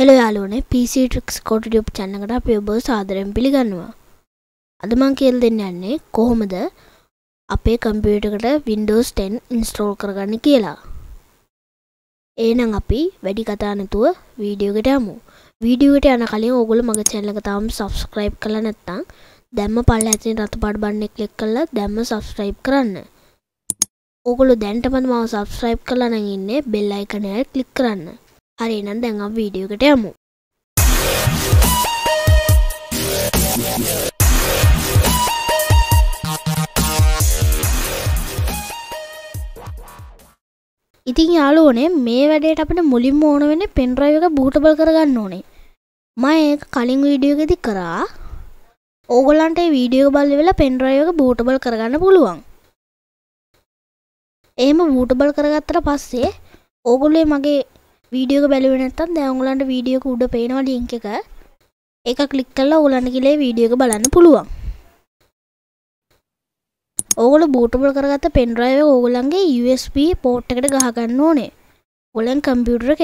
හෙළ යාලුවනේ PC tricks කොට ටියුබ් චැනකට අපි ඔබ සාදරයෙන් පිළිගන්නවා. අද මං කියලා දෙන්න යන්නේ කොහොමද අපේ කම්පියුටර් එකට Windows 10 ඉන්ස්ටෝල් කරගන්නේ කියලා. එහෙනම් අපි වැඩි කතා නැතුව වීඩියෝ එකට යමු. වීඩියෝ එකට යන කලින් ඕගොල්ලෝ මගේ channel එක තාම subscribe කරලා නැත්නම් දැම්ම පල්ල ඇතුලේ රතුපාට බටන් එක ක්ලික් කරලා දැම්ම subscribe කරන්න. ඕගොල්ලෝ දැනටමත් මාව subscribe කරලා නම් ඉන්නේ bell icon එක ක්ලික් කරන්න. හරිනම් දැන් අප වීඩියෝකට යමු ඉතින් යාලුවනේ මේ වැඩේට අපිට මුලින්ම ඕන වෙන්නේ පෙන්ඩ්‍රයිව් එක බූටබල් කරගන්න ඕනේ. මම ඒක කලින් වීඩියෝ එකෙදි කරා. ඕගොල්ලන්ට මේ වීඩියෝ එක බලලා වෙලා පෙන්ඩ්‍රයිව් එක බූටබල් කරගන්න පුළුවන්. එහෙම බූටබල් කරගත්තට පස්සේ ඕගොල්ලෝ මගේ වීඩියෝක බැලුවනත්තන් දැවුලන්ට වීඩියෝක උඩ පේනවා ලිංක එක එක කලික් කල්ල ඔගලන්න කිලේ වීඩියෝක බලන්න පුළුවන් ඕගල බූටබල කරගත පෙන්ඩ්‍රයිව ඕගලන්ගේ USB පෝට් එකට ගහගන්න ඕනේ ඔලන් කම්පියුටර එක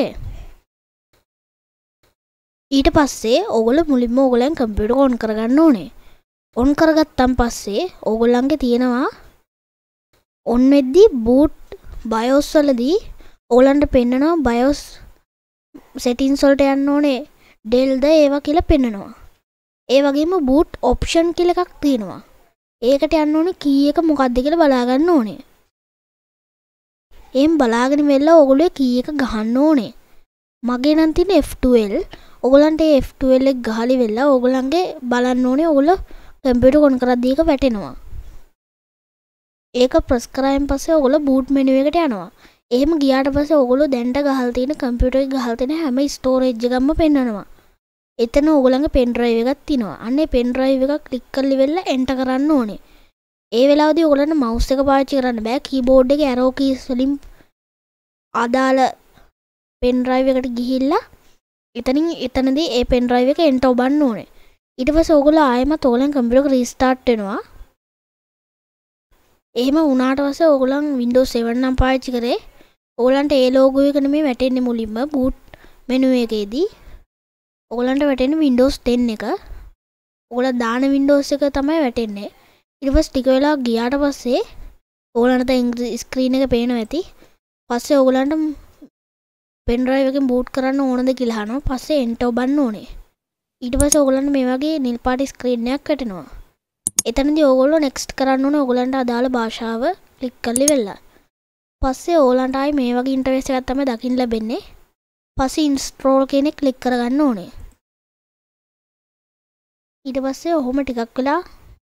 ඊට පස්සේ ඔගල මුලින්ම ඕගලන් කම්පියුට ඔොන් කරගන්න ඕනේ ඔන් කරගත්තම් පස්සේ ඕගොල්ලන්ගේ තියෙනවා ඔන්න එද්දී බූට් බයෝස්වලදී ඕලන්ට පෙන්න්නනවා බයෝස් සෙටින් සොල්ට යන්න ඕනේ ඩෙල්ද ඒවා කියලා පෙන්නනවා ඒ වගේම බූට් ඔප්ෂන් කියල එකක් තියෙනවා ඒකට යන්න ඕනේ කීයක මොකක්ද කියලා බලාගන්න ඕනේ එම් බලාගෙන වෙල්ලා ඔගොලේ කීයක ගහන්න ඕනේ මගේ නම් තියෙන F12 ඔගලන්ට F12 එක ගහලි වෙලා ඔගලන්ගේ බලන්න ඕනේ ඔගොල්ල කම්පියුටර් කොන් කරද්දී එක වැටෙනවා ඒක ප්‍රෙස් කරායින් පස්සේ ඔගොල්ල බූට් මෙනු එකට යනවා එහම ගියාට පස ඔගොලු දැන්ට ගහල්තින කම්පියුට ගහල්තන හැම ස්ටෝරේජ්ගම පෙන්නවා එතන ඔගුළඟ පෙන්ඩ්‍රයිව එකක් තිනවා අන්නේ පෙන්ඩ්‍රයිව එකක් ලික් කල්ලි වෙල්ල එන්ට කරන්න ඕනේ ඒ වෙලාද ඔගලන්න මෞස්ස එක පාච්චි කරන්න බෑ කීබෝඩ් එක ඇරෝකීස්ලිම් අදාළ පෙන්ඩ්‍රයිව එකට ගිහිල්ලා එතනින් එතනදී ඒ පෙන්ඩ්‍රයිව එක එන්ට ඔබන්න ඕනේ ඉට පස ඔගුල ආයම තෝලන් කම්පිලක රිස්ටාර්ට්ටෙනවා එහෙම උනාට වස ඔගුලන් වින්ඩෝ 7 නම් පාච්චි කරේ ඕලන්ට ඒ ලෝගෝ එක නෙමෙයි වැටෙන්නේ මුලින්ම boot menu එකේදී ඕලන්ට වැටෙන්නේ Windows 10 එක ඕලා දාන Windows එක තමයි වැටෙන්නේ ඊට පස්සේ ටික වෙලා ගියාට පස්සේ ඕලන්ට දැන් ස්ක්‍රීන් එක පේනවා ඇති පස්සේ ඕගලන්ට පෙන්ඩ්‍රයිව් එකෙන් බූට් කරන්න ඕනද කියලා අහනවා. පස්සේ එන්ටර් ඔබන්න ඕනේ. ඊට පස්සේ ඕගලන්ට මේ වගේ නිල් පාට ස්ක්‍රීන් එකක් වැටෙනවා. එතනදී ඕගොල්ලෝ නෙක්ස්ට් කරන්න ඕනේ ඕගලන්ට අදාළ භාෂාව ක්ලික් කරලා ඉවරලා. පස්සේ ඕලන්ටයි මේ වගේ ඉන්ටරෙස් එකක් තමයි දකින්න ලැබෙන්නේ. පස්සේ ඉන්ස්ටෝල් කෙනෙක් ක්ලික් කරගන්න ඕනේ. ඊට පස්සේ ඔහොම ටිකක් වෙලා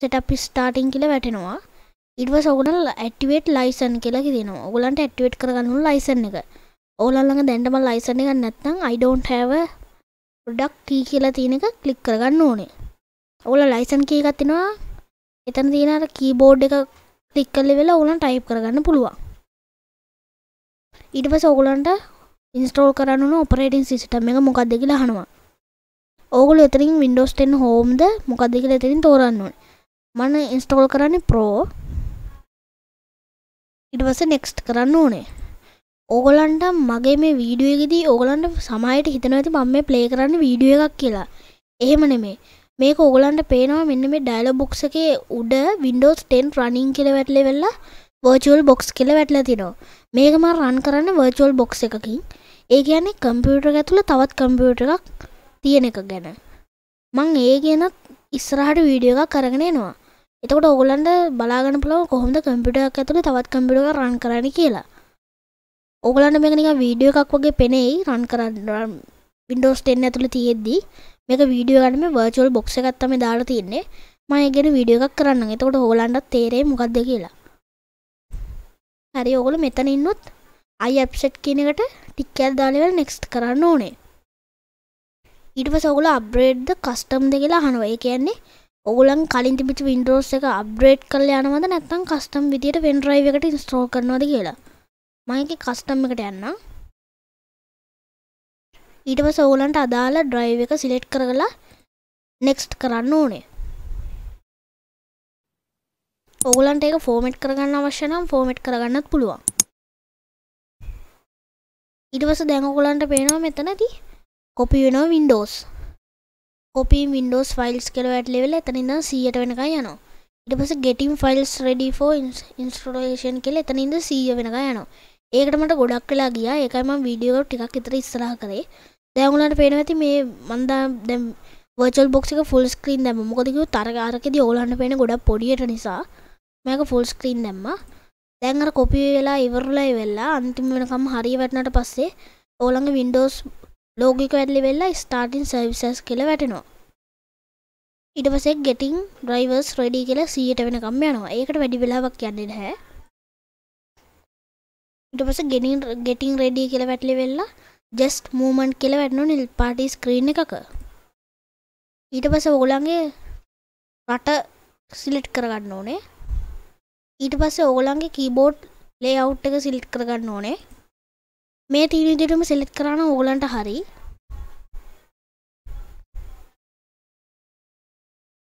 setup starting කියලා වැටෙනවා. ඊට පස්සේ ඔයගොල්ලෝ activate license කියලා කියනවා. ඔයගොල්ලන්ට activate කරගන්න ඕන license එක. ඔයගොල්ලන් ළඟ දැන් තමයි license එකක් නැත්නම් I don't have a product key කියලා තියෙන එක ක්ලික් කරගන්න ඕනේ. ඔයගොල්ලෝ license key එකක් දෙනවා. එතන තියෙන අර keyboard එක ක්ලික් කරලා වෙලා ඔයගොල්ලන් type කරගන්න පුළුවන්. ඊට පස්සේ ඕගලන්ට ඉන්ස්ටෝල් කරන්න ඕන ඔපරේටින් සිස්ටම් එක මොකක්ද කියලා අහනවා. ඕගොල්ලෝ එතනින් Windows 10 Homeද මොකක්ද කියලා එතනින් තෝරන්න ඕනේ. මම ඉන්ස්ටෝල් කරන්නේ Pro. ඊට පස්සේ next කරන්න ඕනේ. ඕගොලන්ට මගේ මේ වීඩියෝ එකේදී ඕගොලන්ට සමායට හිතනවා ඇති මම මේ ප්ලේ කරන්න වීඩියෝ එකක් කියලා. එහෙම නෙමෙයි. මේක ඕගොලන්ට පේනවා මෙන්න මේ ඩයලොග් බොක්ස් එකේ උඩ Windows 10 running කියලා වැටලෙවෙලා වර්චුවල් බොක්ස් කෙල වැටල තිනවා මේකම රන් කරන්න වර්චුවල් බොක්ස් එකකින් ඒ කියන්නේ කම්පියුටර් ඇතුළ තවත් කම්පියුට එකක් තියෙන එක ගැන මං ඒ ගැනත් ඉස්සරහට වීඩියෝ එකක් කරගෙන එනවා එතකොට ඔගොලන්ට බලාගන්න පුලව කොහොමද කම්පිටක් ඇතුළ තවත් කම්පිටුව රන් කරන්න කියලා ඔගලන්ට මේකනික වීඩියෝ එකක් වගේ පෙනෙයි රන් කරන්න විඩෝස් ටෙන් ඇතුළ තියෙද්දී මේක වීඩියෝ ගන්නම වර්චුවල් බොක්ස එකත්තම දාලා තියන්නේ මයගෙන වීඩියෝ එකක් කරන්න එතකොට හෝලන්ඩත් තේරේ මොකක්ද කියලා හරි ඔගොල මෙතන ඉන්නුත් අයි ඇප්සෙට් කියනකට ටික්කල් දාලවල් නෙක්ස්ට් කරන්න ඕනේ ඉටප සොගල අප්බ්‍රේඩ්ද කස්ටම් දෙ කියලා හනුව ඒ කියන්නේ ඔගුලන් කලින් තිබිච වින්ඩෝස් එක අප්බ්‍රේඩ් කල යනවද නැත්තම් කස්ටම් විදියට වෙන්ඩ්‍රයිව එකට ඉස්ට්‍රෝ කරනවද කියලා මයක කස්ටම් එකට යන්න ඊටම සෝලන්ට අදාළ ඩ්‍රයිව එක සිලෙට් කරලා නෙක්ස්ට් කරන්න ඕනේ ඔගුලන්ට එක ෆෝමට් කරගන්න අවශ්‍යනම් ෆෝමට් කරගන්නත් පුළුවන් ඉටවස දැඟකුලන්ට පේනවා මෙතනති කොපි වෙනවා වින්ඩෝස් කොපි වින්ඩෝස් ෆයිල්ස් කෙලවැට ලෙවෙල එතනින්ද සීයට වෙනක යනවා ඉටපස ගෙටිම් ෆයිල්ස් රෙඩිෆෝ ඉන්ස්ටලේෂන් කෙල එතනින්ද සීය වෙනක යනවා ඒකට මට ගොඩක් වෙලා ගියා ඒකයිම වීඩියෝ ටිකක් ඉතර ඉස්සරහ කරේ දැවුලට පේන ඇති මේ මන්දා දැම් වර්චල් බොක්සික ෆුල් ස්ක්‍රීන් දැම මොකදකු තරගාරකෙද ඕලන්න පේන ගොඩක් පොඩියට නිසා මේක ෆුල් ස්ක්‍රීන් දැම්මා දැන් අර කොපි වෙලා ඉවරලා වෙලා අන්තිම වෙනකම් හරිය වැටුණාට පස්සේ ඕලඟ Windows ලෝගික වැඩලි වෙලා starting services කියලා වැටෙනවා ඊට පස්සේ getting drivers ready කියලා 100ට වෙනකම් යනවා ඒකට වැඩි වෙලාවක් යන්නේ නැහැ ඊට පස්සේ getting getting ready කියලා වැටලි වෙලා just movement කියලා වැටෙනවා නිල් පාටි ස්ක්‍රීන් එකක ඊට පස්සේ ඕගොල්ලන්ගේ රට සිලෙක්ට් කරගන්න ඕනේ ඊට පස්සේ ඕගොල්ලන්ගේ කීබෝඩ් ලේඅවුට් එක සිලෙක්ට් කරගන්න ඕනේ මේ තියෙන විදිහටම සිලෙක්ට් කරා නම් ඕගොල්ලන්ට හරි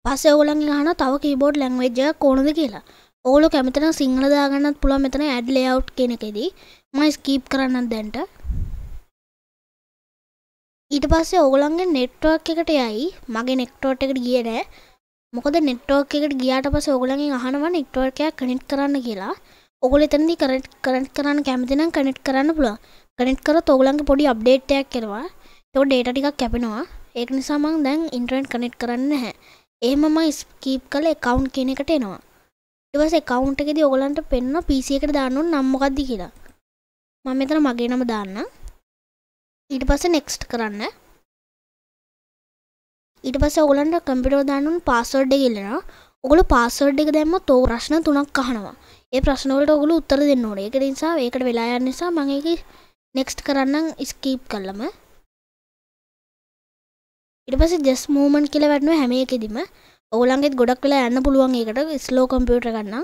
පස්සේ ඕගොල්ලන්ගෙන් අහනවා තව කීබෝඩ් ලැන්ග්වේජ් එකක් ඕනද කියලා ඕගොල්ලෝ කැමති නම් සිංහල දාගන්නත් පුළුවන් මෙතන ඇඩ් ලේඅවුට් කියන එකේදී මම ස්කිප් කරන්නම් දැන්ට ඊට පස්සේ ඕගොල්ලන්ගේ නෙට්වර්ක් එකට යයි මගේ නෙට්වර්ක් එකට ගියේ නෑ මොකද නෙට්ෝක් එකට ගියාට පස ඔගලගේ අහනවා නෙක්ටෝර්කයක් කනෙට් කරන්න කියලා ඔගොල එතනදි කරට් කරට් කරන්න කැමතිනම් කනෙට් කරන්න පුළුව කනෙට් කර තෝගලන්ගේ පොඩි අප්ඩේට්ටයක් කරවා තෝ ඩේට ටිකක් කැපෙනවා ඒක නිසා මං දැන් ඉන්ටරන්ට් කනෙට් කරන්න නැහැ එහෙම මම ස්කීප් කළ එකවුන්් කියන එකට එනවා ඉවස එකවුන්ට් එකෙදි ඔයගලන්ට පෙන්න PC එකට දාන්න ඕන නම් මොකක්ද කියලා මම මෙතන මගේ නම දාන්න ඊට පස්සේ next කරන්න ඊට පස්සේ ඔයගලන්ට කම්පියුටර් දාන්න පාස්වර්ඩ් එක ඉල්ලනවා. ඔයගොල්ලෝ පාස්වර්ඩ් එක දැම්මොත් ඔය ප්‍රශ්න තුනක් අහනවා. ඒ ප්‍රශ්න වලට ඔයගොල්ලෝ උත්තර දෙන්න ඕනේ. ඒක නිසා ඒකට වෙලා යන නිසා මම ඒක නෙක්ස්ට් කරන්නම් ස්කීප් කළම. ඊට පස්සේ just movement කියලා වැටෙනවා හැම එකෙදිම. ඔයගොල්ලන්ගෙත් ගොඩක් වෙලා යන්න පුළුවන් ඒකට slow computer ගන්න.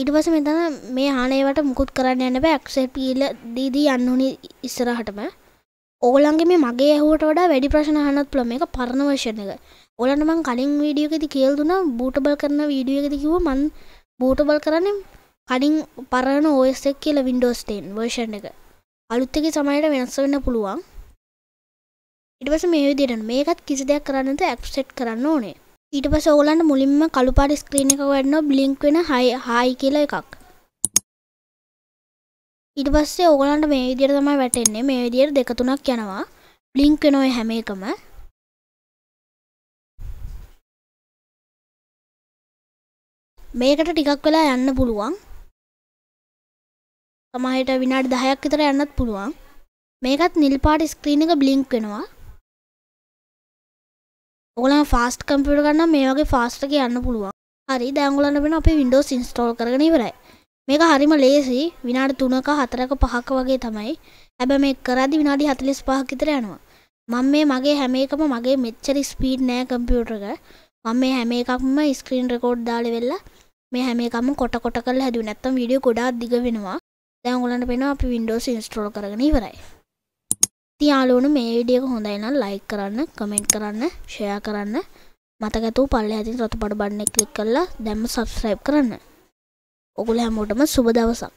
ඊට පස්සේ මෙතන මේ ආනේවට මුකුත් කරන්න යන්න බෑ ඇක්සෙප් කියලා දී දී යන්න ඕනේ ඉස්සරහටම. ඕලන්ගේ මේ මගේ ඇහුවට වඩා වැඩි ප්‍රශ්න අහනත් පුළුවන් මේක පරණ version එක. ඕලන්ට මං කලින් වීඩියෝ එකේදී කියලා දුන්නා bootable කරන වීඩියෝ එකේදී කිව්වා මං bootable කරන්නේ කලින් පරණ OS එක කියලා Windows 10 version එක. අලුත් එකේ සමහරට වෙනස් වෙන්න පුළුවන්. ඊට පස්සේ මේ විදිහට මේකත් කිසි දෙයක් කරන්න නැතුව app set කරන්න ඕනේ. ඊට පස්සේ ඕගලන්ට මුලින්ම කළු පාට ස්ක්‍රීන් එකක වැඩනවා blink වෙන hi hi කියලා එකක්. ඉට පස්සේ ඕගලන්ට මේ විදිර තමයි වැටෙන්නේ මේ විදියට දෙකතුනක් යනවා බ්ලිංක් වෙනොයි හැම එකම මේකට ටිකක් වෙලා යන්න පුළුවන් සමහට විනාඩි දහයක් විතර යන්නත් පුළුවන් මේකත් නිල්පාට ස්ක්‍රීන එක බ්ලිංක් වෙනවා ඔගලන් ෆාස්ට් කම්පියුටර් ගන්න මේ වගේ ෆාස්ට් එක යන්න පුළුවන් හරි දැන් ඔයගලන්ට වෙන අපේ Windows install කරගෙන ඉවරයි මේක හරිම ලේසි විනාඩි 3ක 4ක 5ක වගේ තමයි. හැබැයි මේක කරද්දි විනාඩි 45ක් විතර යනවා. මම මේ මගේ හැම එකම මගේ මෙච්චර ස්පීඩ් නෑ කම්පියුටර් එක. මම මේ හැම එකක්ම ස්ක්‍රීන් රෙකෝඩ් දාලා වෙලා මේ හැම එකම කොට කොට කරලා හැදුවේ. නැත්තම් වීඩියෝ ගොඩාක් දිග වෙනවා. දැන් ඔයගලන්ට පේනවා අපි Windows install කරගෙන ඉවරයි. ඉතින් යාළුවනේ මේ වීඩියෝ එක හොඳයි නම් like කරන්න, comment කරන්න, share කරන්න මතකතු පල්ල ඇති රතු පඩ බන්න කලික් කරලා දැම්ම සබස්්‍රයිබ් කරන්න ඔගුල හැමෝටම සුබ දවසක්